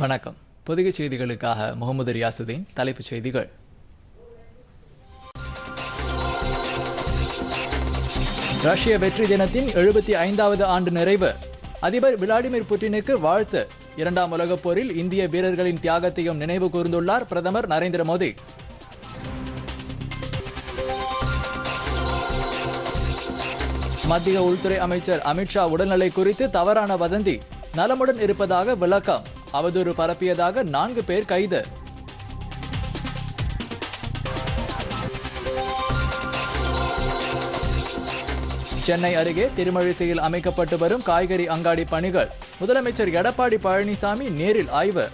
வணக்கம் பொதிகை செய்திகளுக்காக முகமது ரியாசுதீன் தலைப்புச் செய்திகள் ரஷ்ய வெற்றி தினத்தின் எழுபத்தி ஐந்தாவது ஆண்டு நிறைவு அதிபர் விளாடிமிர் புட்டினுக்கு வாழ்த்து இரண்டாம் உலகப் போரில் இந்திய வீரர்களின் தியாகத்தையும் நினைவு கூர்ந்துள்ளார் பிரதமர் நரேந்திர மோடி மத்திய உள்துறை அமைச்சர் அமித்ஷா உடல்நிலை குறித்து தவறான வதந்தி நலமுடன் இருப்பதாக விளக்கம் அவதூறு பரப்பியதாக நான்கு பேர் கைது சென்னை அருகே திருமழிசையில் அமைக்கப்பட்டு வரும் காய்கறி அங்காடி பணிகள் முதலமைச்சர் எடப்பாடி பழனிசாமி நேரில் ஆய்வு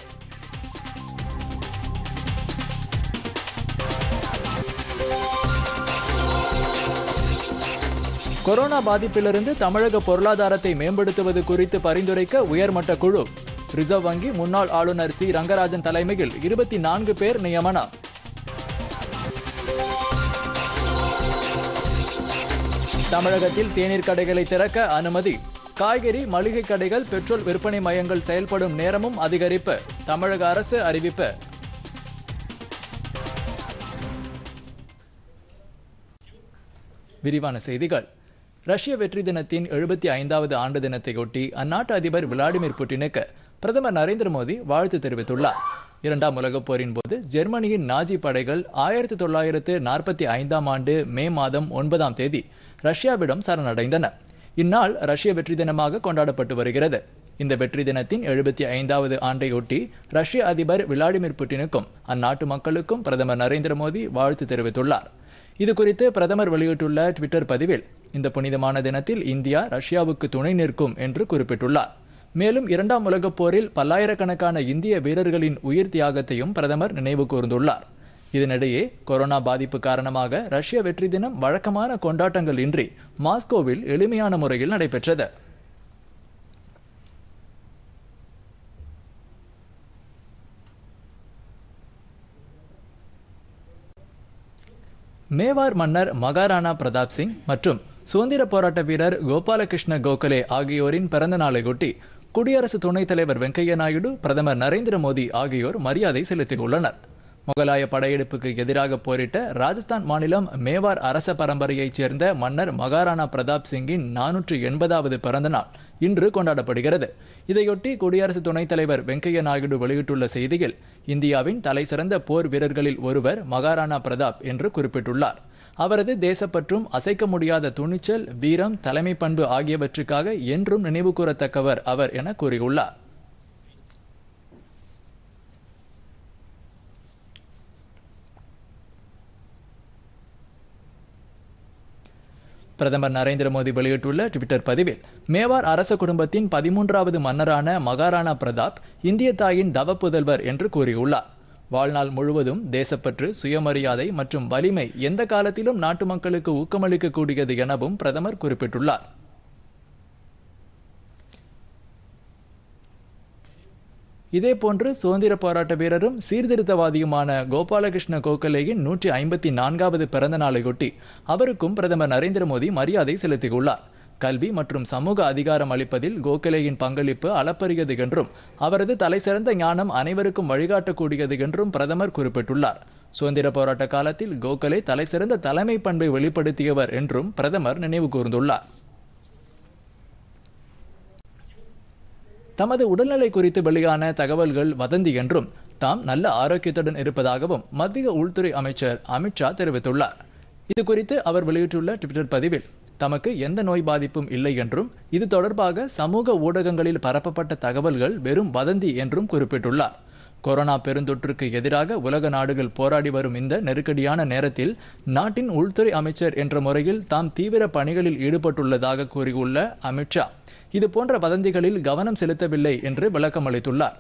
கொரோனா பாதிப்பிலிருந்து தமிழக பொருளாதாரத்தை மேம்படுத்துவது குறித்து பரிந்துரைக்க உயர்மட்ட குழு ரிசர்வ் வங்கி முன்னாள் ஆளுநர் சி ரங்கராஜன் தலைமையில் இருபத்தி நான்கு பேர் நியமனம் தமிழகத்தில் தேநீர் கடைகளை திறக்க அனுமதி காய்கறி மளிகை கடைகள் பெட்ரோல் விற்பனை மையங்கள் செயல்படும் நேரமும் அதிகரிப்பு தமிழக அரசு அறிவிப்பு விரிவான செய்திகள் ரஷ்ய வெற்றி தினத்தின் எழுபத்தி ஐந்தாவது ஆண்டு தினத்தையொட்டி அந்நாட்டு அதிபர் விளாடிமிர் புட்டினுக்கு பிரதமர் நரேந்திர மோடி வாழ்த்து தெரிவித்துள்ளார் இரண்டாம் உலகப் போரின் போது ஜெர்மனியின் நாஜி படைகள் ஆயிரத்தி தொள்ளாயிரத்து நாற்பத்தி ஐந்தாம் ஆண்டு மே மாதம் ஒன்பதாம் தேதி ரஷ்யாவிடம் சரணடைந்தன இந்நாள் ரஷ்ய வெற்றி தினமாக கொண்டாடப்பட்டு வருகிறது இந்த வெற்றி தினத்தின் எழுபத்தி ஐந்தாவது ஆண்டையொட்டி ரஷ்ய அதிபர் விளாடிமிர் புட்டினுக்கும் அந்நாட்டு மக்களுக்கும் பிரதமர் நரேந்திர மோடி வாழ்த்து தெரிவித்துள்ளார் இது குறித்து பிரதமர் வெளியிட்டுள்ள ட்விட்டர் பதிவில் இந்த புனிதமான தினத்தில் இந்தியா ரஷ்யாவுக்கு துணை நிற்கும் என்று குறிப்பிட்டுள்ளார் மேலும் இரண்டாம் உலகப் போரில் பல்லாயிரக்கணக்கான இந்திய வீரர்களின் உயிர் தியாகத்தையும் பிரதமர் நினைவு கூர்ந்துள்ளார் இதனிடையே கொரோனா பாதிப்பு காரணமாக ரஷ்ய வெற்றி தினம் வழக்கமான கொண்டாட்டங்கள் இன்றி மாஸ்கோவில் எளிமையான முறையில் நடைபெற்றது மேவார் மன்னர் மகாராணா பிரதாப் சிங் மற்றும் சுதந்திர போராட்ட வீரர் கோபாலகிருஷ்ண கோகலே ஆகியோரின் பிறந்த நாளையொட்டி குடியரசு துணைத் தலைவர் வெங்கையா நாயுடு பிரதமர் நரேந்திர மோடி ஆகியோர் மரியாதை செலுத்தியுள்ளனர் முகலாய படையெடுப்புக்கு எதிராக போரிட்ட ராஜஸ்தான் மாநிலம் மேவார் அரச பரம்பரையைச் சேர்ந்த மன்னர் மகாராணா பிரதாப் சிங்கின் நானூற்று எண்பதாவது பிறந்த நாள் இன்று கொண்டாடப்படுகிறது இதையொட்டி குடியரசு துணைத் தலைவர் வெங்கையா நாயுடு வெளியிட்டுள்ள செய்தியில் இந்தியாவின் தலைசிறந்த போர் வீரர்களில் ஒருவர் மகாராணா பிரதாப் என்று குறிப்பிட்டுள்ளார் அவரது தேசப்பற்றும் அசைக்க முடியாத துணிச்சல் வீரம் தலைமை பண்பு ஆகியவற்றுக்காக என்றும் நினைவு கூறத்தக்கவர் அவர் என கூறியுள்ளார் பிரதமர் நரேந்திர மோடி வெளியிட்டுள்ள டுவிட்டர் பதிவில் மேவார் அரச குடும்பத்தின் பதிமூன்றாவது மன்னரான மகாராணா பிரதாப் இந்திய தாயின் தவ புதல்வர் என்று கூறியுள்ளார் வாழ்நாள் முழுவதும் தேசப்பற்று சுயமரியாதை மற்றும் வலிமை எந்த காலத்திலும் நாட்டு மக்களுக்கு ஊக்கமளிக்கக்கூடியது எனவும் பிரதமர் குறிப்பிட்டுள்ளார் இதேபோன்று சுதந்திர போராட்ட வீரரும் சீர்திருத்தவாதியுமான கோபாலகிருஷ்ண கோகலேயின் நூற்றி ஐம்பத்தி நான்காவது பிறந்த நாளையொட்டி அவருக்கும் பிரதமர் நரேந்திர மோடி மரியாதை செலுத்தியுள்ளார் கல்வி மற்றும் சமூக அதிகாரம் அளிப்பதில் கோகலேயின் பங்களிப்பு அளப்பரியது என்றும் அவரது தலைசிறந்த ஞானம் அனைவருக்கும் வழிகாட்டக்கூடியது என்றும் பிரதமர் குறிப்பிட்டுள்ளார் சுதந்திர போராட்ட காலத்தில் கோகலே தலைசிறந்த தலைமை பண்பை வெளிப்படுத்தியவர் என்றும் பிரதமர் நினைவு கூர்ந்துள்ளார் தமது உடல்நிலை குறித்து வெளியான தகவல்கள் வதந்தி என்றும் தாம் நல்ல ஆரோக்கியத்துடன் இருப்பதாகவும் மத்திய உள்துறை அமைச்சர் அமித்ஷா தெரிவித்துள்ளார் இது குறித்து அவர் வெளியிட்டுள்ள ட்விட்டர் பதிவில் தமக்கு எந்த நோய் பாதிப்பும் இல்லை என்றும் இது தொடர்பாக சமூக ஊடகங்களில் பரப்பப்பட்ட தகவல்கள் வெறும் வதந்தி என்றும் குறிப்பிட்டுள்ளார் கொரோனா பெருந்தொற்றுக்கு எதிராக உலக நாடுகள் போராடி வரும் இந்த நெருக்கடியான நேரத்தில் நாட்டின் உள்துறை அமைச்சர் என்ற முறையில் தாம் தீவிர பணிகளில் ஈடுபட்டுள்ளதாக கூறியுள்ள அமித்ஷா இது போன்ற வதந்திகளில் கவனம் செலுத்தவில்லை என்று விளக்கமளித்துள்ளார்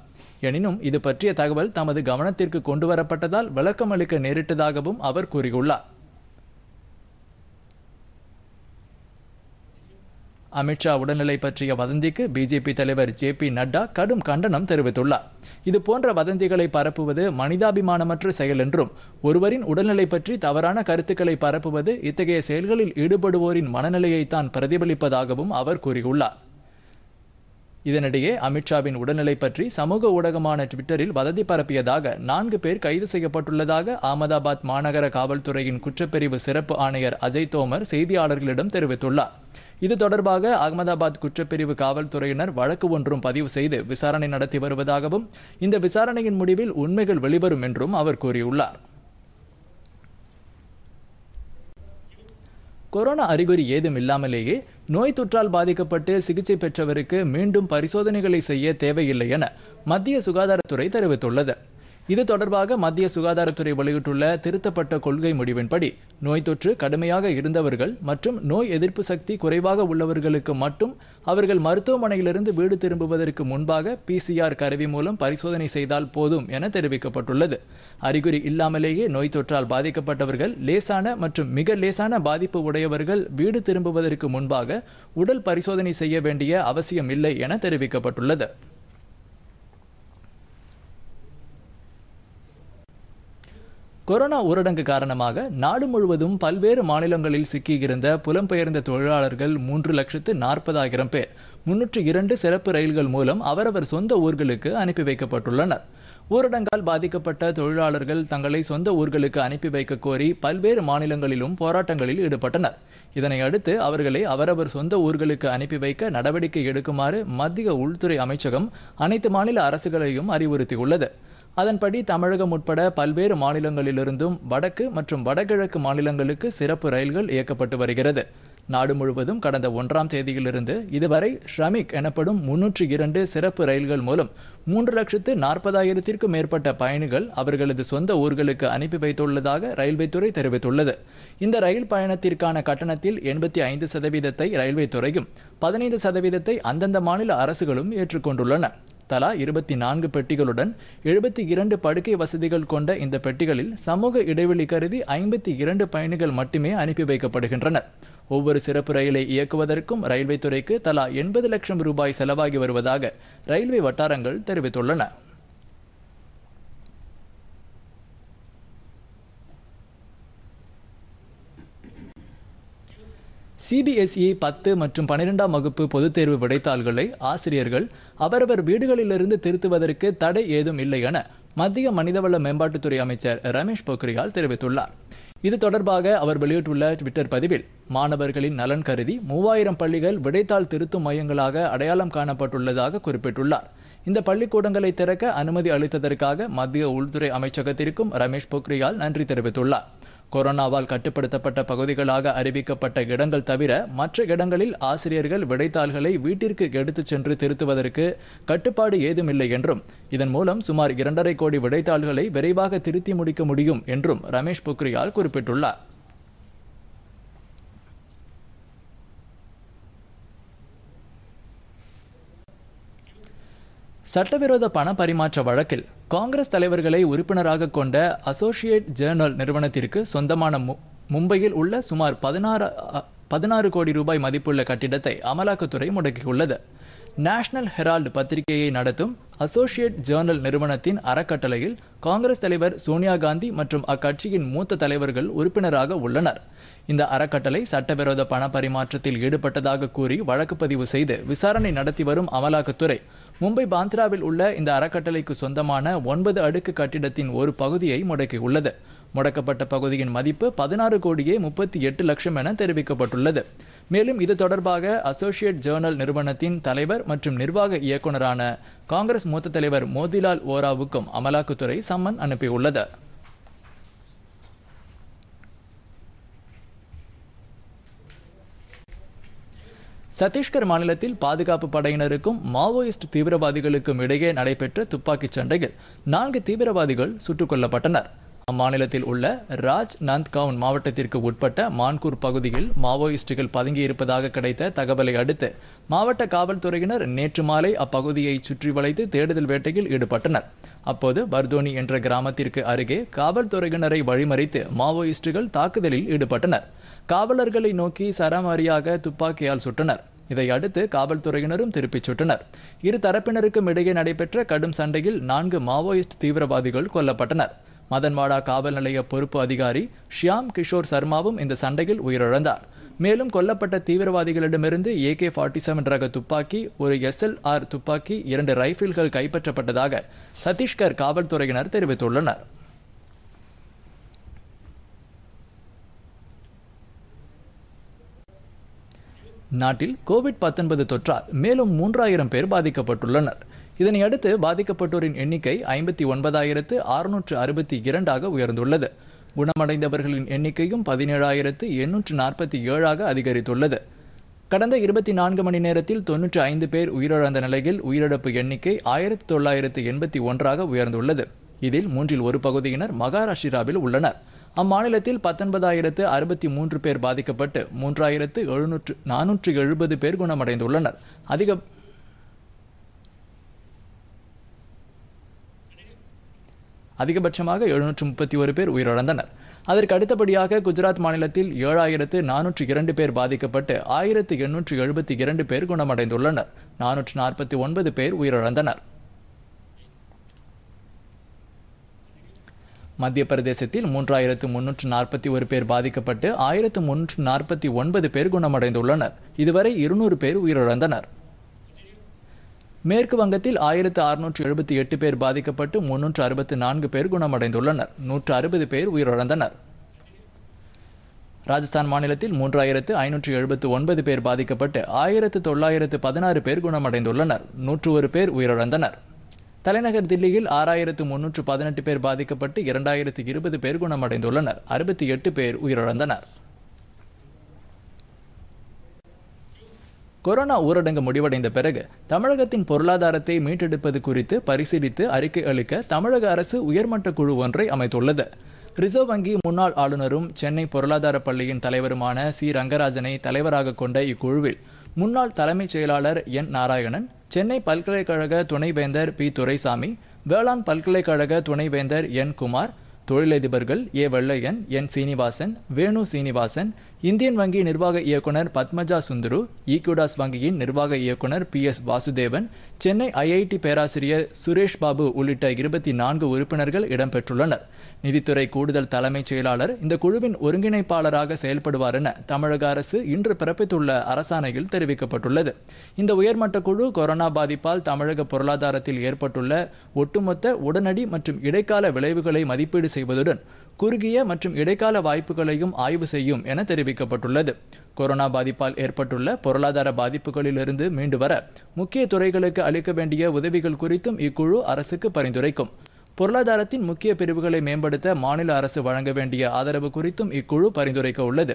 எனினும் இது பற்றிய தகவல் தமது கவனத்திற்கு கொண்டுவரப்பட்டதால் விளக்கமளிக்க நேரிட்டதாகவும் அவர் கூறியுள்ளார் அமித்ஷா உடல்நிலை பற்றிய வதந்திக்கு பிஜேபி தலைவர் ஜே பி நட்டா கடும் கண்டனம் தெரிவித்துள்ளார் இது போன்ற வதந்திகளை பரப்புவது மனிதாபிமானமற்ற செயல் என்றும் ஒருவரின் உடல்நிலை பற்றி தவறான கருத்துக்களை பரப்புவது இத்தகைய செயல்களில் ஈடுபடுவோரின் மனநிலையை தான் பிரதிபலிப்பதாகவும் அவர் கூறியுள்ளார் இதனிடையே அமித்ஷாவின் உடல்நிலை பற்றி சமூக ஊடகமான ட்விட்டரில் வதந்தி பரப்பியதாக நான்கு பேர் கைது செய்யப்பட்டுள்ளதாக அகமதாபாத் மாநகர காவல்துறையின் குற்றப்பிரிவு சிறப்பு ஆணையர் அஜய் தோமர் செய்தியாளர்களிடம் தெரிவித்துள்ளார் இது தொடர்பாக அகமதாபாத் குற்றப்பிரிவு காவல்துறையினர் வழக்கு ஒன்றும் பதிவு செய்து விசாரணை நடத்தி வருவதாகவும் இந்த விசாரணையின் முடிவில் உண்மைகள் வெளிவரும் என்றும் அவர் கூறியுள்ளார் கொரோனா அறிகுறி ஏதும் இல்லாமலேயே நோய் தொற்றால் பாதிக்கப்பட்டு சிகிச்சை பெற்றவருக்கு மீண்டும் பரிசோதனைகளை செய்ய தேவையில்லை என மத்திய சுகாதாரத்துறை தெரிவித்துள்ளது இது தொடர்பாக மத்திய சுகாதாரத்துறை வெளியிட்டுள்ள திருத்தப்பட்ட கொள்கை முடிவின்படி நோய் தொற்று கடுமையாக இருந்தவர்கள் மற்றும் நோய் எதிர்ப்பு சக்தி குறைவாக உள்ளவர்களுக்கு மட்டும் அவர்கள் மருத்துவமனையிலிருந்து வீடு திரும்புவதற்கு முன்பாக பிசிஆர் கருவி மூலம் பரிசோதனை செய்தால் போதும் என தெரிவிக்கப்பட்டுள்ளது அறிகுறி இல்லாமலேயே நோய் தொற்றால் பாதிக்கப்பட்டவர்கள் லேசான மற்றும் மிக லேசான பாதிப்பு உடையவர்கள் வீடு திரும்புவதற்கு முன்பாக உடல் பரிசோதனை செய்ய வேண்டிய அவசியம் இல்லை என தெரிவிக்கப்பட்டுள்ளது கொரோனா ஊரடங்கு காரணமாக நாடு முழுவதும் பல்வேறு மாநிலங்களில் சிக்கியிருந்த புலம்பெயர்ந்த தொழிலாளர்கள் மூன்று லட்சத்து நாற்பதாயிரம் பேர் முன்னூற்று இரண்டு சிறப்பு ரயில்கள் மூலம் அவரவர் சொந்த ஊர்களுக்கு அனுப்பி வைக்கப்பட்டுள்ளனர் ஊரடங்கால் பாதிக்கப்பட்ட தொழிலாளர்கள் தங்களை சொந்த ஊர்களுக்கு அனுப்பி வைக்க கோரி பல்வேறு மாநிலங்களிலும் போராட்டங்களில் ஈடுபட்டனர் இதனை அடுத்து அவர்களை அவரவர் சொந்த ஊர்களுக்கு அனுப்பி வைக்க நடவடிக்கை எடுக்குமாறு மத்திய உள்துறை அமைச்சகம் அனைத்து மாநில அரசுகளையும் அறிவுறுத்தியுள்ளது அதன்படி தமிழகம் உட்பட பல்வேறு மாநிலங்களிலிருந்தும் வடக்கு மற்றும் வடகிழக்கு மாநிலங்களுக்கு சிறப்பு ரயில்கள் இயக்கப்பட்டு வருகிறது நாடு முழுவதும் கடந்த ஒன்றாம் தேதியிலிருந்து இதுவரை ஷ்ரமிக் எனப்படும் முன்னூற்றி இரண்டு சிறப்பு ரயில்கள் மூலம் மூன்று லட்சத்து நாற்பதாயிரத்திற்கும் மேற்பட்ட பயணிகள் அவர்களது சொந்த ஊர்களுக்கு அனுப்பி வைத்துள்ளதாக ரயில்வே துறை தெரிவித்துள்ளது இந்த ரயில் பயணத்திற்கான கட்டணத்தில் எண்பத்தி ஐந்து சதவீதத்தை ரயில்வே துறையும் பதினைந்து சதவீதத்தை அந்தந்த மாநில அரசுகளும் ஏற்றுக்கொண்டுள்ளன தலா இருபத்தி நான்கு பெட்டிகளுடன் எழுபத்தி இரண்டு படுக்கை வசதிகள் கொண்ட இந்த பெட்டிகளில் சமூக இடைவெளி கருதி ஐம்பத்தி இரண்டு பயணிகள் மட்டுமே அனுப்பி வைக்கப்படுகின்றனர் ஒவ்வொரு சிறப்பு ரயிலை இயக்குவதற்கும் ரயில்வே துறைக்கு தலா எண்பது லட்சம் ரூபாய் செலவாகி வருவதாக ரயில்வே வட்டாரங்கள் தெரிவித்துள்ளன சிபிஎஸ்இ e பத்து மற்றும் பனிரெண்டாம் வகுப்பு பொதுத் தேர்வு விடைத்தாள்களை ஆசிரியர்கள் அவரவர் வீடுகளிலிருந்து திருத்துவதற்கு தடை ஏதும் இல்லை என மத்திய மனிதவள மேம்பாட்டுத்துறை அமைச்சர் ரமேஷ் பொக்ரியால் தெரிவித்துள்ளார் இது தொடர்பாக அவர் வெளியிட்டுள்ள ட்விட்டர் பதிவில் மாணவர்களின் நலன் கருதி மூவாயிரம் பள்ளிகள் விடைத்தாள் திருத்தும் மையங்களாக அடையாளம் காணப்பட்டுள்ளதாக குறிப்பிட்டுள்ளார் இந்த பள்ளிக்கூடங்களை திறக்க அனுமதி அளித்ததற்காக மத்திய உள்துறை அமைச்சகத்திற்கும் ரமேஷ் பொக்ரியால் நன்றி தெரிவித்துள்ளார் கொரோனாவால் கட்டுப்படுத்தப்பட்ட பகுதிகளாக அறிவிக்கப்பட்ட இடங்கள் தவிர மற்ற இடங்களில் ஆசிரியர்கள் விடைத்தாள்களை வீட்டிற்கு எடுத்துச் சென்று திருத்துவதற்கு கட்டுப்பாடு ஏதுமில்லை என்றும் இதன் மூலம் சுமார் இரண்டரை கோடி விடைத்தாள்களை விரைவாக திருத்தி முடிக்க முடியும் என்றும் ரமேஷ் பொக்ரியால் குறிப்பிட்டுள்ளார் சட்டவிரோத பண பரிமாற்ற வழக்கில் காங்கிரஸ் தலைவர்களை உறுப்பினராக கொண்ட அசோசியேட் ஜேர்னல் நிறுவனத்திற்கு சொந்தமான மும்பையில் உள்ள சுமார் பதினாறு பதினாறு கோடி ரூபாய் மதிப்புள்ள கட்டிடத்தை அமலாக்கத்துறை முடக்கியுள்ளது நேஷனல் ஹெரால்டு பத்திரிகையை நடத்தும் அசோசியேட் ஜேர்னல் நிறுவனத்தின் அறக்கட்டளையில் காங்கிரஸ் தலைவர் சோனியா காந்தி மற்றும் அக்கட்சியின் மூத்த தலைவர்கள் உறுப்பினராக உள்ளனர் இந்த அறக்கட்டளை சட்டவிரோத பண பரிமாற்றத்தில் ஈடுபட்டதாக கூறி வழக்கு பதிவு செய்து விசாரணை நடத்தி வரும் அமலாக்கத்துறை மும்பை பாந்த்ராவில் உள்ள இந்த அறக்கட்டளைக்கு சொந்தமான ஒன்பது அடுக்கு கட்டிடத்தின் ஒரு பகுதியை முடக்கியுள்ளது முடக்கப்பட்ட பகுதியின் மதிப்பு பதினாறு கோடியே முப்பத்தி எட்டு லட்சம் என தெரிவிக்கப்பட்டுள்ளது மேலும் இது தொடர்பாக அசோசியேட் ஜேர்னல் நிறுவனத்தின் தலைவர் மற்றும் நிர்வாக இயக்குநரான காங்கிரஸ் மூத்த தலைவர் மோதிலால் ஓராவுக்கும் அமலாக்கத்துறை சம்மன் அனுப்பியுள்ளது சத்தீஸ்கர் மாநிலத்தில் பாதுகாப்பு படையினருக்கும் மாவோயிஸ்ட் தீவிரவாதிகளுக்கும் இடையே நடைபெற்ற துப்பாக்கிச் சண்டையில் நான்கு தீவிரவாதிகள் சுட்டுக் கொல்லப்பட்டனர் அம்மாநிலத்தில் உள்ள ராஜ் நந்த்கவுன் மாவட்டத்திற்கு உட்பட்ட மான்கூர் பகுதியில் மாவோயிஸ்டுகள் பதுங்கியிருப்பதாக கிடைத்த தகவலை அடுத்து மாவட்ட காவல்துறையினர் நேற்று மாலை அப்பகுதியை சுற்றி வளைத்து தேடுதல் வேட்டையில் ஈடுபட்டனர் அப்போது பர்தோனி என்ற கிராமத்திற்கு அருகே காவல்துறையினரை வழிமறித்து மாவோயிஸ்டுகள் தாக்குதலில் ஈடுபட்டனர் காவலர்களை நோக்கி சரமாரியாக துப்பாக்கியால் சுட்டனர் இதை அடுத்து காவல்துறையினரும் திருப்பிச் சுட்டனர் இரு தரப்பினருக்கும் இடையே நடைபெற்ற கடும் சண்டையில் நான்கு மாவோயிஸ்ட் தீவிரவாதிகள் கொல்லப்பட்டனர் மதன்வாடா காவல் நிலைய பொறுப்பு அதிகாரி ஷியாம் கிஷோர் சர்மாவும் இந்த சண்டையில் உயிரிழந்தார் மேலும் கொல்லப்பட்ட தீவிரவாதிகளிடமிருந்து ஏ கே ஃபார்ட்டி செவன் ரக துப்பாக்கி ஒரு எஸ்எல்ஆர் துப்பாக்கி இரண்டு ரைஃபிள்கள் கைப்பற்றப்பட்டதாக சத்தீஷ்கர் காவல்துறையினர் தெரிவித்துள்ளனர் நாட்டில் கோவிட் பத்தொன்பது தொற்றால் மேலும் மூன்றாயிரம் பேர் பாதிக்கப்பட்டுள்ளனர் இதனையடுத்து பாதிக்கப்பட்டோரின் எண்ணிக்கை ஐம்பத்தி ஒன்பதாயிரத்து அறுநூற்று அறுபத்தி இரண்டாக உயர்ந்துள்ளது குணமடைந்தவர்களின் எண்ணிக்கையும் பதினேழாயிரத்து எண்ணூற்று நாற்பத்தி ஏழாக அதிகரித்துள்ளது கடந்த இருபத்தி நான்கு மணி நேரத்தில் தொன்னூற்றி ஐந்து பேர் உயிரிழந்த நிலையில் உயிரிழப்பு எண்ணிக்கை ஆயிரத்தி தொள்ளாயிரத்து எண்பத்தி ஒன்றாக உயர்ந்துள்ளது இதில் மூன்றில் ஒரு பகுதியினர் மகாராஷ்டிராவில் உள்ளனர் அம்மாநிலத்தில் பத்தொன்பதாயிரத்து அறுபத்தி மூன்று பேர் பாதிக்கப்பட்டு மூன்றாயிரத்து எழுநூற்று நானூற்று எழுபது பேர் குணமடைந்துள்ளனர் அதிக அதிகபட்சமாக எழுநூற்று முப்பத்தி ஒரு பேர் உயிரிழந்தனர் அதற்கு அடுத்தபடியாக குஜராத் மாநிலத்தில் ஏழாயிரத்து நானூற்று இரண்டு பேர் பாதிக்கப்பட்டு ஆயிரத்து எண்ணூற்று எழுபத்தி இரண்டு பேர் குணமடைந்துள்ளனர் நானூற்று நாற்பத்தி ஒன்பது பேர் உயிரிழந்தனர் மத்திய பிரதேசத்தில் மூன்றாயிரத்து முன்னூற்று நாற்பத்தி ஒரு பேர் பாதிக்கப்பட்டு ஆயிரத்து முன்னூற்று நாற்பத்தி ஒன்பது பேர் குணமடைந்துள்ளனர் இதுவரை இருநூறு பேர் உயிரிழந்தனர் மேற்கு வங்கத்தில் ஆயிரத்து அறுநூற்று எழுபத்தி எட்டு பேர் பாதிக்கப்பட்டு முன்னூற்று அறுபத்து நான்கு பேர் குணமடைந்துள்ளனர் நூற்று அறுபது பேர் உயிரிழந்தனர் ராஜஸ்தான் மாநிலத்தில் மூன்றாயிரத்து ஐநூற்று எழுபத்து ஒன்பது பேர் பாதிக்கப்பட்டு ஆயிரத்து தொள்ளாயிரத்து பதினாறு பேர் குணமடைந்துள்ளனர் நூற்று ஒரு பேர் உயிரிழந்தனர் தலைநகர் தில்லியில் ஆறாயிரத்து முன்னூற்று பதினெட்டு பேர் பாதிக்கப்பட்டு இரண்டாயிரத்து இருபது பேர் குணமடைந்துள்ளனர் அறுபத்தி எட்டு பேர் உயிரிழந்தனர் கொரோனா ஊரடங்கு முடிவடைந்த பிறகு தமிழகத்தின் பொருளாதாரத்தை மீட்டெடுப்பது குறித்து பரிசீலித்து அறிக்கை அளிக்க தமிழக அரசு உயர்மட்ட குழு ஒன்றை அமைத்துள்ளது ரிசர்வ் வங்கி முன்னாள் ஆளுநரும் சென்னை பொருளாதார பள்ளியின் தலைவருமான சி ரங்கராஜனை தலைவராக கொண்ட இக்குழுவில் முன்னாள் தலைமைச் செயலாளர் என் நாராயணன் சென்னை பல்கலைக்கழக துணைவேந்தர் பி துரைசாமி வேளாண் பல்கலைக்கழக துணைவேந்தர் என் குமார் தொழிலதிபர்கள் A Vellaiyan N Srinivasan Venu Srinivasan Indian வங்கி நிர்வாக இயக்குனர் பத்மஜா சுந்தரு ஈக்குடாஸ் வங்கியின் நிர்வாக இயக்குனர் P S Vasudevan Chennai IIT பேராசிரியர் சுரேஷ் பாபு உள்ளிட்ட இருபத்தி நான்கு உறுப்பினர்கள் இடம்பெற்றுள்ளனர் நிதித்துறை கூடுதல் தலைமைச் செயலாளர் இந்த குழுவின் ஒருங்கிணைப்பாளராக செயல்படுவார் என தமிழக அரசு இன்று பிறப்பித்துள்ள அரசாணையில் தெரிவிக்கப்பட்டுள்ளது இந்த உயர்மட்ட குழு கொரோனா பாதிப்பால் தமிழக பொருளாதாரத்தில் ஏற்பட்டுள்ள ஒட்டுமொத்த உடனடி மற்றும் இடைக்கால விளைவுகளை மதிப்பீடு செய்வதுடன் குறுகிய மற்றும் இடைக்கால வாய்ப்புகளையும் ஆய்வு செய்யும் என தெரிவிக்கப்பட்டுள்ளது கொரோனா பாதிப்பால் ஏற்பட்டுள்ள பொருளாதார பாதிப்புகளிலிருந்து மீண்டு வர முக்கிய துறைகளுக்கு அளிக்க வேண்டிய உதவிகள் குறித்தும் இக்குழு அரசுக்கு பரிந்துரைக்கும் பொருளாதாரத்தின் முக்கிய பிரிவுகளை மேம்படுத்த மாநில அரசு வழங்க வேண்டிய ஆதரவு குறித்தும் இக்குழு பரிந்துரைக்க உள்ளது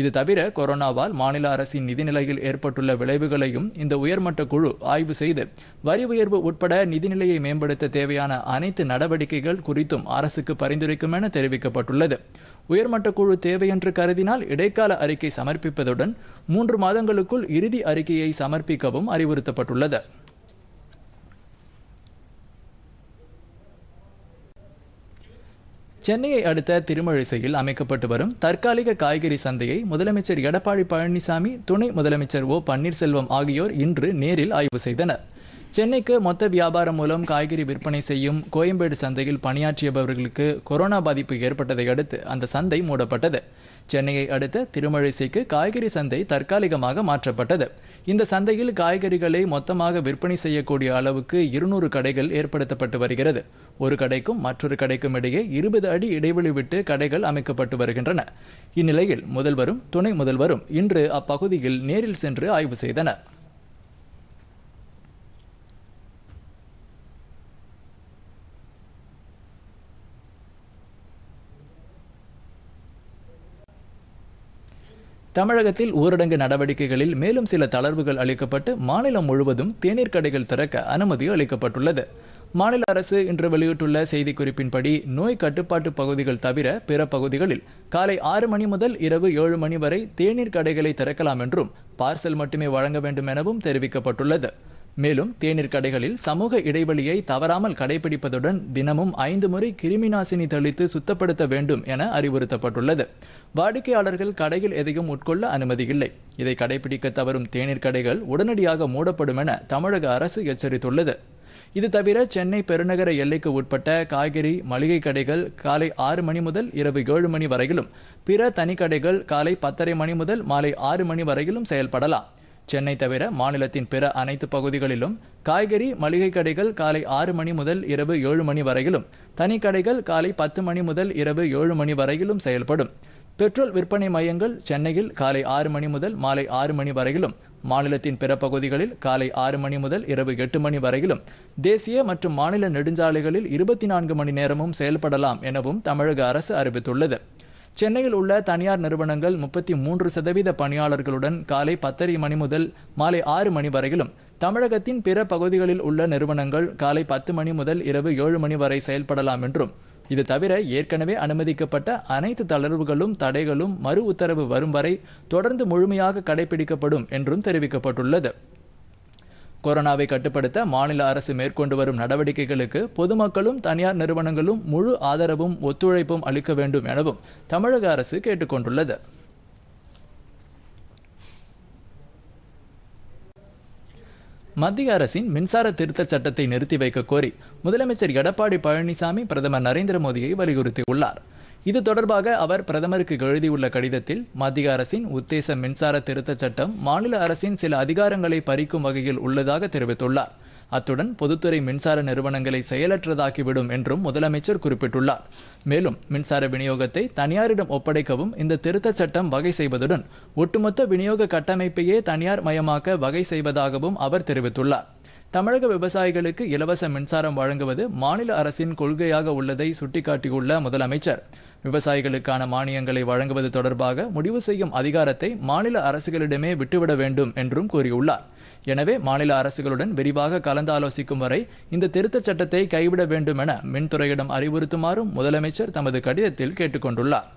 இது தவிர கொரோனாவால் மாநில அரசின் நிதிநிலையில் ஏற்பட்டுள்ள விளைவுகளையும் இந்த உயர்மட்ட குழு ஆய்வு செய்து வரி உயர்வு உட்பட நிதிநிலையை மேம்படுத்த தேவையான அனைத்து நடவடிக்கைகள் குறித்தும் அரசுக்கு பரிந்துரைக்கும் என தெரிவிக்கப்பட்டுள்ளது உயர்மட்ட குழு தேவையென்று கருதினால் இடைக்கால அறிக்கை சமர்ப்பிப்பதுடன் மூன்று மாதங்களுக்குள் இறுதி அறிக்கையை சமர்ப்பிக்கவும் அறிவுறுத்தப்பட்டுள்ளது சென்னையை அடுத்த திருமழிசையில் அமைக்கப்பட்டு வரும் தற்காலிக காய்கறி சந்தையை முதலமைச்சர் எடப்பாடி பழனிசாமி துணை முதலமைச்சர் ஓ பன்னீர்செல்வம் ஆகியோர் இன்று நேரில் ஆய்வு செய்தனர் சென்னைக்கு மொத்த வியாபாரம் மூலம் காய்கறி விற்பனை செய்யும் கோயம்பேடு சந்தையில் பணியாற்றியவர்களுக்கு கொரோனா பாதிப்பு ஏற்பட்டதை அடுத்து அந்த சந்தை மூடப்பட்டது சென்னையை அடுத்த திருமழிசைக்கு காய்கறி சந்தை தற்காலிகமாக மாற்றப்பட்டது இந்த சந்தையில் காய்கறிகளை மொத்தமாக விற்பனை செய்யக்கூடிய அளவுக்கு இருநூறு கடைகள் ஏற்படுத்தப்பட்டு வருகிறது ஒரு கடைக்கும் மற்றொரு கடைக்கும் இடையே இருபது அடி இடைவெளி விட்டு கடைகள் அமைக்கப்பட்டு வருகின்றன இந்நிலையில் முதல்வரும் துணை முதல்வரும் இன்று அப்பகுதியில் நேரில் சென்று ஆய்வு செய்தனர் தமிழகத்தில் ஊரடங்கு நடவடிக்கைகளில் மேலும் சில தளர்வுகள் அளிக்கப்பட்டு மாநிலம் முழுவதும் தேநீர் கடைகள் திறக்க அனுமதி அளிக்கப்பட்டுள்ளது மாநில அரசு இன்று வெளியிட்டுள்ள செய்திக்குறிப்பின்படி நோய் கட்டுப்பாட்டு பகுதிகள் தவிர பிற பகுதிகளில் காலை ஆறு மணி முதல் இரவு ஏழு மணி வரை தேநீர் கடைகளை திறக்கலாம் என்றும் பார்சல் மட்டுமே வழங்க வேண்டும் எனவும் தெரிவிக்கப்பட்டுள்ளது மேலும் தேநீர் கடைகளில் சமூக இடைவெளியை தவறாமல் கடைபிடிப்பதுடன் தினமும் ஐந்து முறை கிருமிநாசினி தெளித்து சுத்தப்படுத்த வேண்டும் என அறிவுறுத்தப்பட்டுள்ளது வாடிக்கையாளர்கள் கடையில் எதையும் உட்கொள்ள அனுமதி இல்லை இதை கடைபிடிக்க தவறும் தேநீர் கடைகள் உடனடியாக மூடப்படும் என தமிழக அரசு எச்சரித்துள்ளது இது தவிர சென்னை பெருநகர எல்லைக்கு உட்பட்ட காய்கறி மளிகை கடைகள் காலை ஆறு மணி முதல் இரவு ஏழு மணி வரையிலும் பிற தனிக்கடைகள் காலை பத்தரை மணி முதல் மாலை ஆறு மணி வரையிலும் செயல்படலாம் சென்னை தவிர மாநிலத்தின் பிற அனைத்து பகுதிகளிலும் காய்கறி மளிகை கடைகள் காலை ஆறு மணி முதல் இரவு ஏழு மணி வரையிலும் தனி கடைகள் காலை பத்து மணி முதல் இரவு ஏழு மணி வரையிலும் செயல்படும் பெட்ரோல் விற்பனை மையங்கள் சென்னையில் காலை ஆறு மணி முதல் மாலை ஆறு மணி வரையிலும் மாநிலத்தின் பிற பகுதிகளில் காலை ஆறு மணி முதல் இரவு எட்டு மணி வரையிலும் தேசிய மற்றும் மாநில நெடுஞ்சாலைகளில் இருபத்தி நான்கு மணி நேரமும் செயல்படலாம் எனவும் தமிழக அரசு அறிவித்துள்ளது சென்னையில் உள்ள தனியார் நிறுவனங்கள் முப்பத்தி மூன்று சதவீத பணியாளர்களுடன் காலை பத்தரை மணி முதல் மாலை ஆறு மணி வரையிலும் தமிழகத்தின் பிற பகுதிகளில் உள்ள நிறுவனங்கள் காலை பத்து மணி முதல் இரவு ஏழு மணி வரை செயல்படலாம் என்றும் இது தவிர ஏற்கனவே அனுமதிக்கப்பட்ட அனைத்து தளர்வுகளும் தடைகளும் மறு உத்தரவு வரும் வரை தொடர்ந்து முழுமையாக கடைபிடிக்கப்படும் என்றும் தெரிவிக்கப்பட்டுள்ளது கொரோனாவை கட்டுப்படுத்த மாநில அரசு மேற்கொண்டு வரும் நடவடிக்கைகளுக்கு பொதுமக்களும் தனியார் நிறுவனங்களும் முழு ஆதரவும் ஒத்துழைப்பும் அளிக்க வேண்டும் எனவும் தமிழக அரசு கேட்டுக்கொண்டுள்ளது மத்திய அரசின் மின்சார திருத்தச் சட்டத்தை நிறுத்தி வைக்க கோரி முதலமைச்சர் எடப்பாடி பழனிசாமி பிரதமர் நரேந்திர மோடியை வலியுறுத்தியுள்ளார் இது தொடர்பாக அவர் பிரதமருக்கு எழுதியுள்ள கடிதத்தில் மத்திய அரசின் உத்தேச மின்சார திருத்தச் சட்டம் மாநில அரசின் சில அதிகாரங்களை பறிக்கும் வகையில் உள்ளதாக தெரிவித்துள்ளார் அத்துடன் பொதுத்துறை மின்சார நிறுவனங்களை செயலற்றதாக்கிவிடும் என்றும் முதலமைச்சர் குறிப்பிட்டுள்ளார் மேலும் மின்சார விநியோகத்தை தனியாரிடம் ஒப்படைக்கவும் இந்த திருத்தச் சட்டம் வகை செய்வதுடன் ஒட்டுமொத்த விநியோக கட்டமைப்பையே தனியார் மயமாக்க வகை செய்வதாகவும் அவர் தெரிவித்துள்ளார் தமிழக விவசாயிகளுக்கு இலவச மின்சாரம் வழங்குவது மாநில அரசின் கொள்கையாக உள்ளதை சுட்டிக்காட்டியுள்ள முதலமைச்சர் விவசாயிகளுக்கான மானியங்களை வழங்குவது தொடர்பாக முடிவு செய்யும் அதிகாரத்தை மாநில அரசுகளிடமே விட்டுவிட வேண்டும் என்றும் கூறியுள்ளார் எனவே மாநில அரசுகளுடன் விரிவாக கலந்தாலோசிக்கும் வரை இந்த திருத்தச் சட்டத்தை கைவிட வேண்டும் என மின்துறையிடம் அறிவுறுத்துமாறும் முதலமைச்சர் தமது கடிதத்தில் கேட்டுக்கொண்டுள்ளார்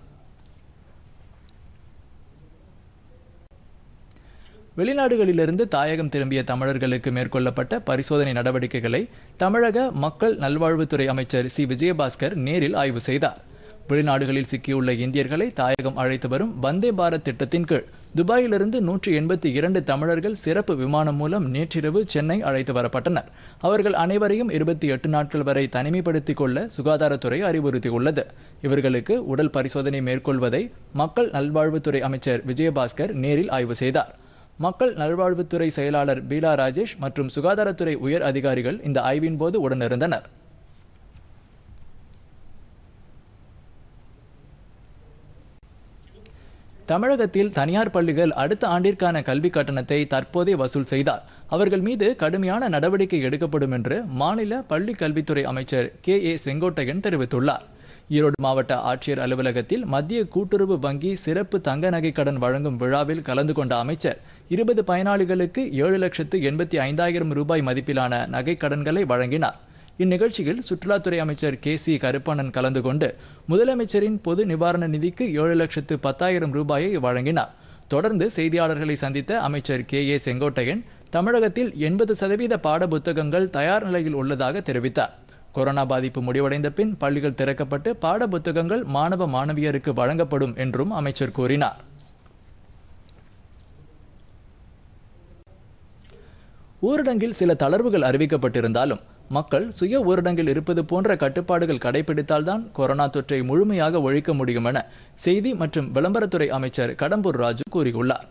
வெளிநாடுகளிலிருந்து தாயகம் திரும்பிய தமிழர்களுக்கு மேற்கொள்ளப்பட்ட பரிசோதனை நடவடிக்கைகளை தமிழக மக்கள் நல்வாழ்வுத்துறை அமைச்சர் சி விஜயபாஸ்கர் நேரில் ஆய்வு செய்தார் வெளிநாடுகளில் சிக்கியுள்ள இந்தியர்களை தாயகம் அழைத்து வரும் வந்தே பாரத் திட்டத்தின் கீழ் துபாயிலிருந்து நூற்றி எண்பத்தி இரண்டு தமிழர்கள் சிறப்பு விமானம் மூலம் நேற்றிரவு சென்னை அழைத்து வரப்பட்டனர் அவர்கள் அனைவரையும் இருபத்தி எட்டு நாட்கள் வரை தனிமைப்படுத்திக் கொள்ள சுகாதாரத்துறை அறிவுறுத்தியுள்ளது இவர்களுக்கு உடல் பரிசோதனை மேற்கொள்வதை மக்கள் நல்வாழ்வுத்துறை அமைச்சர் விஜயபாஸ்கர் நேரில் ஆய்வு செய்தார் மக்கள் நல்வாழ்வுத்துறை செயலாளர் பீலா ராஜேஷ் மற்றும் சுகாதாரத்துறை உயர் அதிகாரிகள் இந்த ஆய்வின் போது உடனிருந்தனர் தமிழகத்தில் தனியார் பள்ளிகள் அடுத்த ஆண்டிற்கான கல்வி கட்டணத்தை தற்போதே வசூல் செய்தார் அவர்கள் மீது கடுமையான நடவடிக்கை எடுக்கப்படும் என்று மாநில பள்ளி கல்வித்துறை அமைச்சர் கே ஏ செங்கோட்டையன் தெரிவித்துள்ளார் ஈரோடு மாவட்ட ஆட்சியர் அலுவலகத்தில் மத்திய கூட்டுறவு வங்கி சிறப்பு தங்க நகை கடன் வழங்கும் விழாவில் கலந்து கொண்ட அமைச்சர் இருபது பயனாளிகளுக்கு ஏழு லட்சத்து எண்பத்தி ஐந்தாயிரம் ரூபாய் மதிப்பிலான நகை கடன்களை வழங்கினார் இந்நிகழ்ச்சியில் சுற்றுலாத்துறை அமைச்சர் கே சி கருப்பண்ணன் கலந்து கொண்டு முதலமைச்சரின் பொது நிவாரண நிதிக்கு ஏழு லட்சத்து பத்தாயிரம் ரூபாயை வழங்கினார் தொடர்ந்து செய்தியாளர்களை சந்தித்த அமைச்சர் கே ஏ செங்கோட்டையன் தமிழகத்தில் எண்பது சதவீத பாட புத்தகங்கள் தயார் நிலையில் உள்ளதாக தெரிவித்தார் கொரோனா பாதிப்பு முடிவடைந்த பின் பள்ளிகள் திறக்கப்பட்டு பாட புத்தகங்கள் மாணவ மாணவியருக்கு வழங்கப்படும் என்றும் அமைச்சர் கூறினார் ஊரடங்கில் சில தளர்வுகள் அறிவிக்கப்பட்டிருந்தாலும் மக்கள் சுய ஊரடங்கில் இருப்பது போன்ற கட்டுப்பாடுகள் கடைபிடித்தால்தான் கொரோனா தொற்றை முழுமையாக ஒழிக்க முடியும் என செய்தி மற்றும் விளம்பரத்துறை அமைச்சர் கடம்பூர் ராஜு கூறியுள்ளார்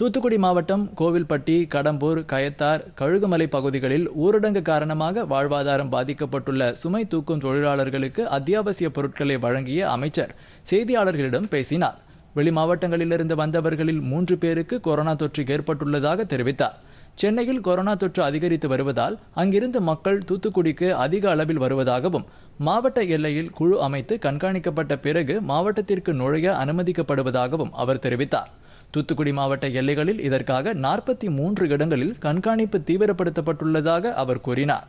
தூத்துக்குடி மாவட்டம் கோவில்பட்டி கடம்பூர் கயத்தார் கழுகுமலை பகுதிகளில் ஊரடங்கு காரணமாக வாழ்வாதாரம் பாதிக்கப்பட்டுள்ள சுமை தூக்கும் தொழிலாளர்களுக்கு அத்தியாவசிய பொருட்களை வழங்கிய அமைச்சர் செய்தியாளர்களிடம் பேசினார் வெளி மாவட்டங்களிலிருந்து வந்தவர்களில் மூன்று பேருக்கு கொரோனா தொற்று ஏற்பட்டுள்ளதாக தெரிவித்தார் சென்னையில் கொரோனா தொற்று அதிகரித்து வருவதால் அங்கிருந்து மக்கள் தூத்துக்குடிக்கு அதிக அளவில் வருவதாகவும் மாவட்ட எல்லையில் குழு அமைத்து கண்காணிக்கப்பட்ட பிறகு மாவட்டத்திற்கு நுழைய அனுமதிக்கப்படுவதாகவும் அவர் தெரிவித்தார் தூத்துக்குடி மாவட்ட எல்லைகளில் இதற்காக நாற்பத்தி மூன்று இடங்களில் கண்காணிப்பு தீவிரப்படுத்தப்பட்டுள்ளதாக அவர் கூறினார்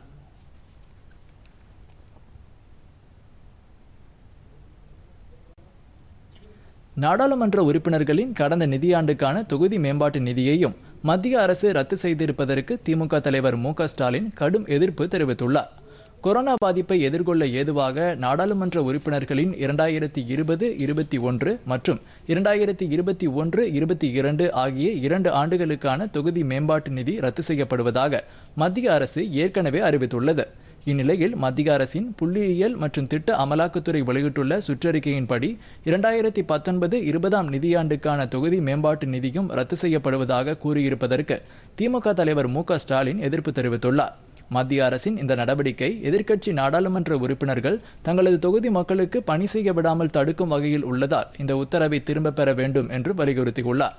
நாடாளுமன்ற உறுப்பினர்களின் கடந்த நிதியாண்டுக்கான தொகுதி மேம்பாட்டு நிதியையும் மத்திய அரசு ரத்து செய்திருப்பதற்கு திமுக தலைவர் மு ஸ்டாலின் கடும் எதிர்ப்பு தெரிவித்துள்ளார் கொரோனா பாதிப்பை எதிர்கொள்ள ஏதுவாக நாடாளுமன்ற உறுப்பினர்களின் இரண்டாயிரத்தி இருபது இருபத்தி ஒன்று மற்றும் இரண்டாயிரத்தி இருபத்தி ஒன்று இருபத்தி இரண்டு ஆகிய இரண்டு ஆண்டுகளுக்கான தொகுதி மேம்பாட்டு நிதி ரத்து செய்யப்படுவதாக மத்திய அரசு ஏற்கனவே அறிவித்துள்ளது இந்நிலையில் மத்திய அரசின் புள்ளியியல் மற்றும் திட்ட அமலாக்கத்துறை வெளியிட்டுள்ள சுற்றறிக்கையின்படி இரண்டாயிரத்தி பத்தொன்பது இருபதாம் நிதியாண்டுக்கான தொகுதி மேம்பாட்டு நிதியும் ரத்து செய்யப்படுவதாக கூறியிருப்பதற்கு திமுக தலைவர் மு ஸ்டாலின் எதிர்ப்பு தெரிவித்துள்ளார் மத்திய அரசின் இந்த நடவடிக்கை எதிர்க்கட்சி நாடாளுமன்ற உறுப்பினர்கள் தங்களது தொகுதி மக்களுக்கு பணி செய்ய விடாமல் தடுக்கும் வகையில் உள்ளதால் இந்த உத்தரவை திரும்பப் பெற வேண்டும் என்று வலியுறுத்தியுள்ளார்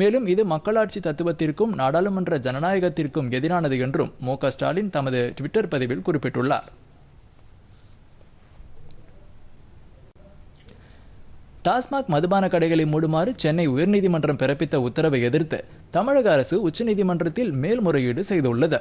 மேலும் இது மக்களாட்சி தத்துவத்திற்கும் நாடாளுமன்ற ஜனநாயகத்திற்கும் எதிரானது என்றும் மு ஸ்டாலின் தமது ட்விட்டர் பதிவில் குறிப்பிட்டுள்ளார் டாஸ்மாக் மதுபான கடைகளை மூடுமாறு சென்னை உயர்நீதிமன்றம் பிறப்பித்த உத்தரவை எதிர்த்து தமிழக அரசு உச்சநீதிமன்றத்தில் மேல்முறையீடு செய்துள்ளது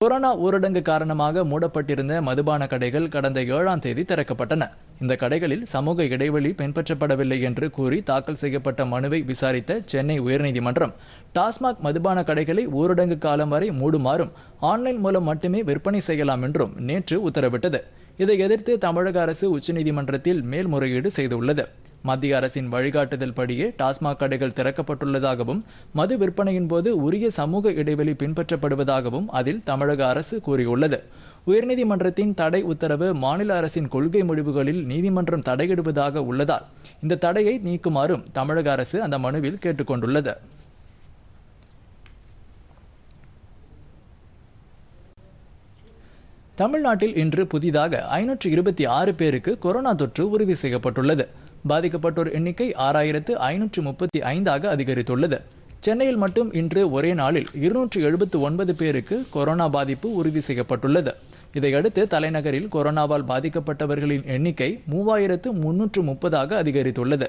கொரோனா ஊரடங்கு காரணமாக மூடப்பட்டிருந்த மதுபான கடைகள் கடந்த ஏழாம் தேதி திறக்கப்பட்டன இந்த கடைகளில் சமூக இடைவெளி பின்பற்றப்படவில்லை என்று கூறி தாக்கல் செய்யப்பட்ட மனுவை விசாரித்த சென்னை உயர்நீதிமன்றம் டாஸ்மாக் மதுபான கடைகளை ஊரடங்கு காலம் வரை மூடுமாறும் ஆன்லைன் மூலம் மட்டுமே விற்பனை செய்யலாம் என்றும் நேற்று உத்தரவிட்டது இதை எதிர்த்து தமிழக அரசு உச்சநீதிமன்றத்தில் மேல்முறையீடு செய்துள்ளது மத்திய அரசின் வழிகாட்டுதல் படியே டாஸ்மாக் கடைகள் திறக்கப்பட்டுள்ளதாகவும் மது விற்பனையின் போது உரிய சமூக இடைவெளி பின்பற்றப்படுவதாகவும் அதில் தமிழக அரசு கூறியுள்ளது உயர்நீதிமன்றத்தின் தடை உத்தரவு மாநில அரசின் கொள்கை முடிவுகளில் நீதிமன்றம் தடையிடுவதாக உள்ளதால் இந்த தடையை நீக்குமாறும் தமிழக அரசு அந்த மனுவில் கேட்டுக்கொண்டுள்ளது தமிழ்நாட்டில் இன்று புதிதாக ஐநூற்று இருபத்தி ஆறு பேருக்கு கொரோனா தொற்று உறுதி செய்யப்பட்டுள்ளது பாதிக்கப்பட்டோர் எண்ணிக்கை ஆறாயிரத்து ஐநூற்று முப்பத்தி ஐந்தாக அதிகரித்துள்ளது சென்னையில் மட்டும் இன்று ஒரே நாளில் இருநூற்று எழுபத்து ஒன்பது பேருக்கு கொரோனா பாதிப்பு உறுதி செய்யப்பட்டுள்ளது இதையடுத்து தலைநகரில் கொரோனாவால் பாதிக்கப்பட்டவர்களின் எண்ணிக்கை மூவாயிரத்து முன்னூற்று முப்பதாக அதிகரித்துள்ளது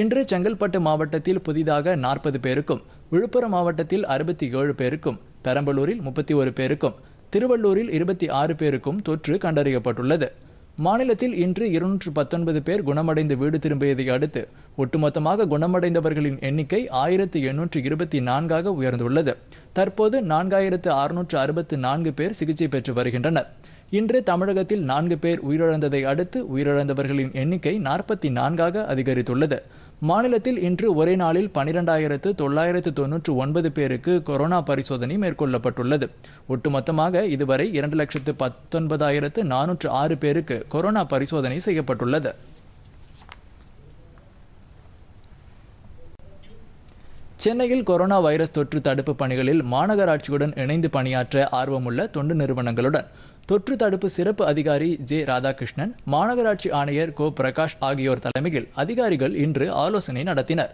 இன்று செங்கல்பட்டு மாவட்டத்தில் புதிதாக நாற்பது பேருக்கும் விழுப்புரம் மாவட்டத்தில் அறுபத்தி ஏழு பேருக்கும் பெரம்பலூரில் முப்பத்தி ஒரு பேருக்கும் திருவள்ளூரில் இருபத்தி ஆறு பேருக்கும் தொற்று கண்டறியப்பட்டுள்ளது மாநிலத்தில் இன்று இருநூற்று பத்தொன்பது பேர் குணமடைந்து வீடு திரும்பியதை அடுத்து ஒட்டுமொத்தமாக குணமடைந்தவர்களின் எண்ணிக்கை ஆயிரத்து எண்ணூற்று இருபத்தி நான்காக உயர்ந்துள்ளது தற்போது நான்காயிரத்து அறுநூற்று அறுபத்து நான்கு பேர் சிகிச்சை பெற்று வருகின்றனர் இன்று தமிழகத்தில் நான்கு பேர் உயிரிழந்ததை அடுத்து உயிரிழந்தவர்களின் எண்ணிக்கை நாற்பத்தி நான்காக அதிகரித்துள்ளது மாநிலத்தில் இன்று ஒரே நாளில் பனிரெண்டாயிரத்து தொள்ளாயிரத்து தொன்னூற்று ஒன்பது பேருக்கு கொரோனா பரிசோதனை மேற்கொள்ளப்பட்டுள்ளது ஒட்டுமொத்தமாக இதுவரை இரண்டு லட்சத்து பத்தொன்பதாயிரத்து நானூற்று ஆறு பேருக்கு கொரோனா பரிசோதனை செய்யப்பட்டுள்ளது சென்னையில் கொரோனா வைரஸ் தொற்று தடுப்பு பணிகளில் மாநகராட்சியுடன் இணைந்து பணியாற்ற ஆர்வமுள்ள தொண்டு நிறுவனங்களுடன் தொற்று தடுப்பு சிறப்பு அதிகாரி ஜே ராதாகிருஷ்ணன் மாநகராட்சி ஆணையர் கோ பிரகாஷ் ஆகியோர் தலைமையில் அதிகாரிகள் இன்று ஆலோசனை நடத்தினர்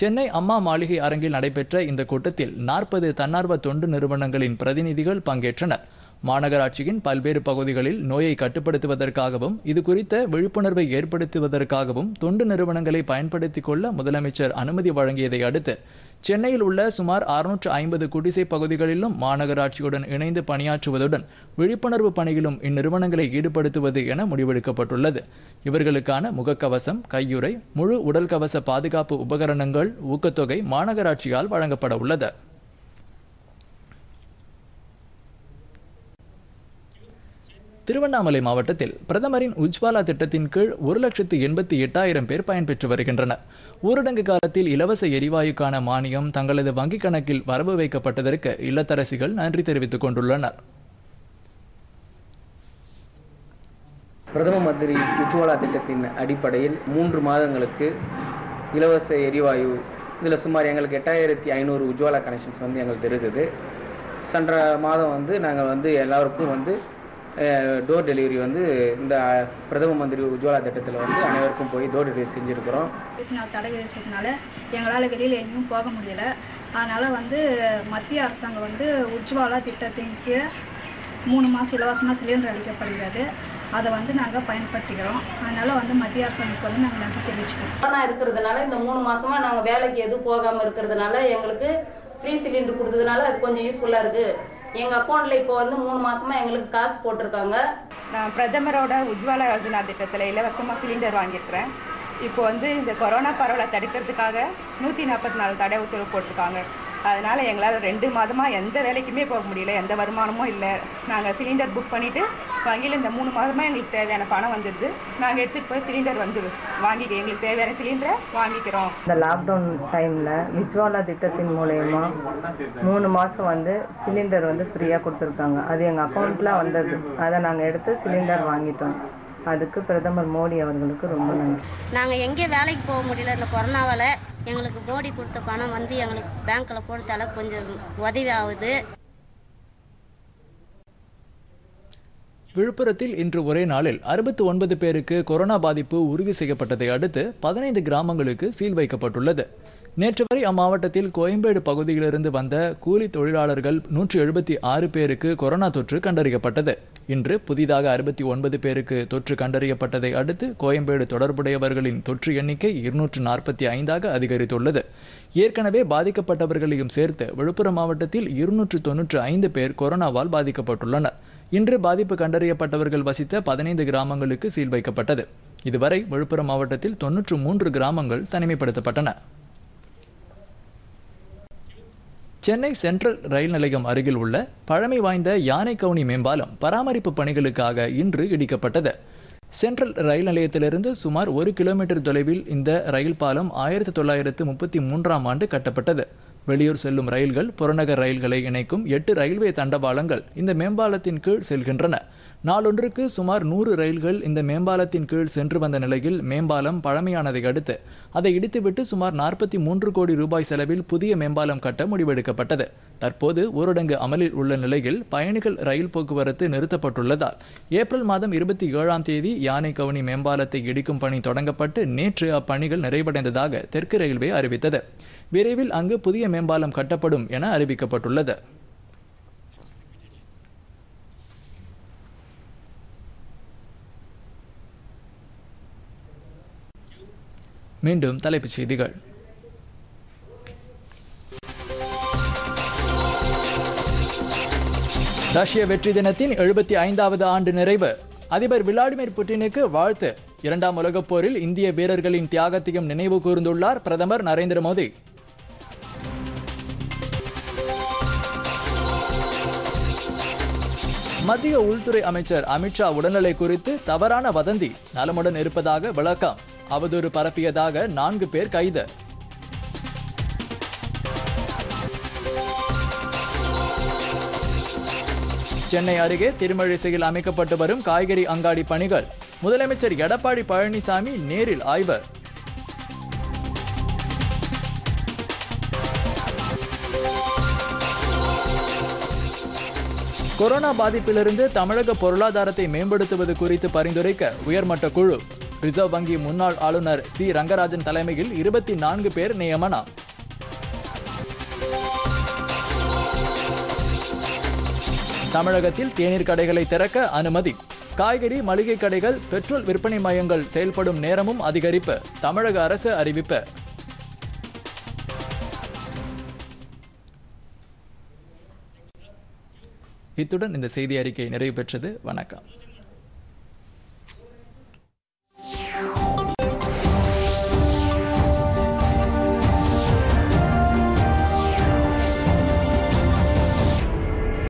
சென்னை அம்மா மாளிகை அரங்கில் நடைபெற்ற இந்த கூட்டத்தில் நாற்பது தன்னார்வ தொண்டு நிறுவனங்களின் பிரதிநிதிகள் பங்கேற்றனர் மாநகராட்சியின் பல்வேறு பகுதிகளில் நோயை கட்டுப்படுத்துவதற்காகவும் இது குறித்த விழிப்புணர்வை ஏற்படுத்துவதற்காகவும் தொண்டு நிறுவனங்களை பயன்படுத்திக் கொள்ள முதலமைச்சர் அனுமதி வழங்கியதை அடுத்து சென்னையில் உள்ள சுமார் அறுநூற்று ஐம்பது குடிசை பகுதிகளிலும் மாநகராட்சியுடன் இணைந்து பணியாற்றுவதுடன் விழிப்புணர்வு பணியிலும் இந்நிறுவனங்களை ஈடுபடுத்துவது என முடிவெடுக்கப்பட்டுள்ளது இவர்களுக்கான முகக்கவசம் கையுறை முழு உடல் கவச பாதுகாப்பு உபகரணங்கள் ஊக்கத்தொகை மாநகராட்சியால் வழங்கப்பட உள்ளது திருவண்ணாமலை மாவட்டத்தில் பிரதமரின் உஜ்வாலா திட்டத்தின் கீழ் ஒரு லட்சத்து எண்பத்தி எட்டாயிரம் பேர் பயன்பெற்று வருகின்றனர் ஊரடங்கு காலத்தில் இலவச எரிவாயுக்கான மானியம் தங்களது வங்கிக் கணக்கில் வரவு வைக்கப்பட்டதற்கு இல்லத்தரசிகள் நன்றி தெரிவித்துக் கொண்டுள்ளனர் பிரதம மந்திரி உஜ்வாலா திட்டத்தின் அடிப்படையில் மூன்று மாதங்களுக்கு இலவச எரிவாயு இதில் சுமார் எங்களுக்கு எட்டாயிரத்தி ஐநூறு உஜ்வாலா கனெக்ஷன்ஸ் வந்து எங்களுக்கு இருக்குது சென்ற மாதம் வந்து நாங்கள் வந்து எல்லாருக்கும் வந்து டோர் டெலிவரி வந்து இந்த பிரதம மந்திரி உஜ்வாலா திட்டத்தில் வந்து அனைவருக்கும் போய் டோர் டெலிவரி நான் தடை விதிச்சதுனால எங்களால் வெளியில் எங்கேயும் போக முடியல அதனால் வந்து மத்திய அரசாங்கம் வந்து உஜ்வாலா திட்டத்தின் கீழே மூணு மாதம் இலவசமாக சிலிண்டர் அளிக்கப்படுகிறது அதை வந்து நாங்கள் பயன்படுத்திக்கிறோம் அதனால வந்து மத்திய அரசாங்கத்துக்கு வந்து நாங்கள் நன்றி தெரிவிச்சுக்கிறோம் கொரோனா இருக்கிறதுனால இந்த மூணு மாசமா நாங்கள் வேலைக்கு எதுவும் போகாமல் இருக்கிறதுனால எங்களுக்கு ஃப்ரீ சிலிண்டர் கொடுத்ததுனால அது கொஞ்சம் யூஸ்ஃபுல்லாக இருக்குது எங்கள் அக்கௌண்ட்டில் இப்போ வந்து மூணு மாதமாக எங்களுக்கு காசு போட்டிருக்காங்க நான் பிரதமரோட உஜ்வால யோஜனா திட்டத்தில் இலவசமாக சிலிண்டர் வாங்கிருக்கிறேன் இப்போ வந்து இந்த கொரோனா பரவலை தடுக்கிறதுக்காக நூற்றி நாற்பத்தி நாலு தடை உத்தரவு போட்டிருக்காங்க அதனால் எங்களால் ரெண்டு மாதமாக எந்த வேலைக்குமே போக முடியல எந்த வருமானமும் இல்லை நாங்கள் சிலிண்டர் புக் பண்ணிவிட்டு வங்கியில் இந்த மூணு மாதமாக எங்களுக்கு தேவையான பணம் வந்துடுது நாங்கள் எடுத்துகிட்டு போய் சிலிண்டர் வந்து வாங்கிக்க எங்களுக்கு தேவையான சிலிண்டரை வாங்கிக்கிறோம் இந்த லாக்டவுன் டைமில் விஜ்வாலா திட்டத்தின் மூலயமா மூணு மாதம் வந்து சிலிண்டர் வந்து ஃப்ரீயாக கொடுத்துருக்காங்க அது எங்கள் அக்கௌண்ட்டில் வந்தது அதை நாங்கள் எடுத்து சிலிண்டர் வாங்கிட்டோம் அதுக்கு பிரதமர் மோடி அவர்களுக்கு ரொம்ப நன்றி நாங்கள் எங்கே வேலைக்கு போக முடியல இந்த கொரோனாவால் எங்களுக்கு போடி கொடுத்த பணம் வந்து எங்களுக்கு பேங்க்கில் போடுறதால கொஞ்சம் உதவி ஆகுது விழுப்புரத்தில் இன்று ஒரே நாளில் அறுபத்து ஒன்பது பேருக்கு கொரோனா பாதிப்பு உறுதி செய்யப்பட்டதை அடுத்து பதினைந்து கிராமங்களுக்கு சீல் வைக்கப்பட்டுள்ளது நேற்று வரை அம்மாவட்டத்தில் கோயம்பேடு பகுதியிலிருந்து வந்த கூலி தொழிலாளர்கள் நூற்றி எழுபத்தி ஆறு பேருக்கு கொரோனா தொற்று கண்டறியப்பட்டது இன்று புதிதாக அறுபத்தி ஒன்பது பேருக்கு தொற்று கண்டறியப்பட்டதை அடுத்து கோயம்பேடு தொடர்புடையவர்களின் தொற்று எண்ணிக்கை இருநூற்று நாற்பத்தி ஐந்தாக அதிகரித்துள்ளது ஏற்கனவே பாதிக்கப்பட்டவர்களையும் சேர்த்து விழுப்புரம் மாவட்டத்தில் இருநூற்று தொன்னூற்று ஐந்து பேர் கொரோனாவால் பாதிக்கப்பட்டுள்ளனர் இன்று பாதிப்பு கண்டறியப்பட்டவர்கள் வசித்த பதினைந்து கிராமங்களுக்கு சீல் வைக்கப்பட்டது இதுவரை விழுப்புரம் மாவட்டத்தில் தொன்னூற்று மூன்று கிராமங்கள் தனிமைப்படுத்தப்பட்டன சென்னை சென்ட்ரல் ரயில் நிலையம் அருகில் உள்ள பழமை வாய்ந்த யானை கவுனி மேம்பாலம் பராமரிப்பு பணிகளுக்காக இன்று இடிக்கப்பட்டது சென்ட்ரல் ரயில் நிலையத்திலிருந்து சுமார் ஒரு கிலோமீட்டர் தொலைவில் இந்த ரயில் பாலம் ஆயிரத்தி தொள்ளாயிரத்து முப்பத்தி மூன்றாம் ஆண்டு கட்டப்பட்டது வெளியூர் செல்லும் ரயில்கள் புறநகர் ரயில்களை இணைக்கும் எட்டு ரயில்வே தண்டவாளங்கள் இந்த மேம்பாலத்தின் கீழ் செல்கின்றன நாளொன்றுக்கு சுமார் நூறு ரயில்கள் இந்த மேம்பாலத்தின் கீழ் சென்று வந்த நிலையில் மேம்பாலம் பழமையானதை அடுத்து அதை இடித்துவிட்டு சுமார் நாற்பத்தி மூன்று கோடி ரூபாய் செலவில் புதிய மேம்பாலம் கட்ட முடிவெடுக்கப்பட்டது தற்போது ஊரடங்கு அமலில் உள்ள நிலையில் பயணிகள் ரயில் போக்குவரத்து நிறுத்தப்பட்டுள்ளதால் ஏப்ரல் மாதம் இருபத்தி ஏழாம் தேதி யானை கவுனி மேம்பாலத்தை இடிக்கும் பணி தொடங்கப்பட்டு நேற்று அப்பணிகள் நிறைவடைந்ததாக தெற்கு ரயில்வே அறிவித்தது விரைவில் அங்கு புதிய மேம்பாலம் கட்டப்படும் என அறிவிக்கப்பட்டுள்ளது மீண்டும் தலைப்புச் செய்திகள் ரஷ்ய வெற்றி தினத்தின் எழுபத்தி ஐந்தாவது ஆண்டு நிறைவு அதிபர் விளாடிமிர் புட்டினுக்கு வாழ்த்து இரண்டாம் உலகப் போரில் இந்திய வீரர்களின் தியாகத்தையும் நினைவு கூர்ந்துள்ளார் பிரதமர் நரேந்திர மோடி மத்திய உள்துறை அமைச்சர் அமித்ஷா உடல்நிலை குறித்து தவறான வதந்தி நலமுடன் இருப்பதாக விளக்கம் அவதூறு பரப்பியதாக நான்கு பேர் கைது சென்னை அருகே திருமழிசையில் அமைக்கப்பட்டு வரும் காய்கறி அங்காடி பணிகள் முதலமைச்சர் எடப்பாடி பழனிசாமி நேரில் ஆய்வு கொரோனா பாதிப்பிலிருந்து தமிழக பொருளாதாரத்தை மேம்படுத்துவது குறித்து பரிந்துரைக்க உயர்மட்ட குழு ரிசர்வ் வங்கி முன்னாள் ஆளுநர் சி ரங்கராஜன் தலைமையில் இருபத்தி நான்கு பேர் நியமனம் தமிழகத்தில் தேநீர் கடைகளை திறக்க அனுமதி காய்கறி மளிகை கடைகள் பெட்ரோல் விற்பனை மையங்கள் செயல்படும் நேரமும் அதிகரிப்பு தமிழக அரசு அறிவிப்பு இத்துடன் இந்த செய்தி அறிக்கை நிறைவு பெற்றது வணக்கம்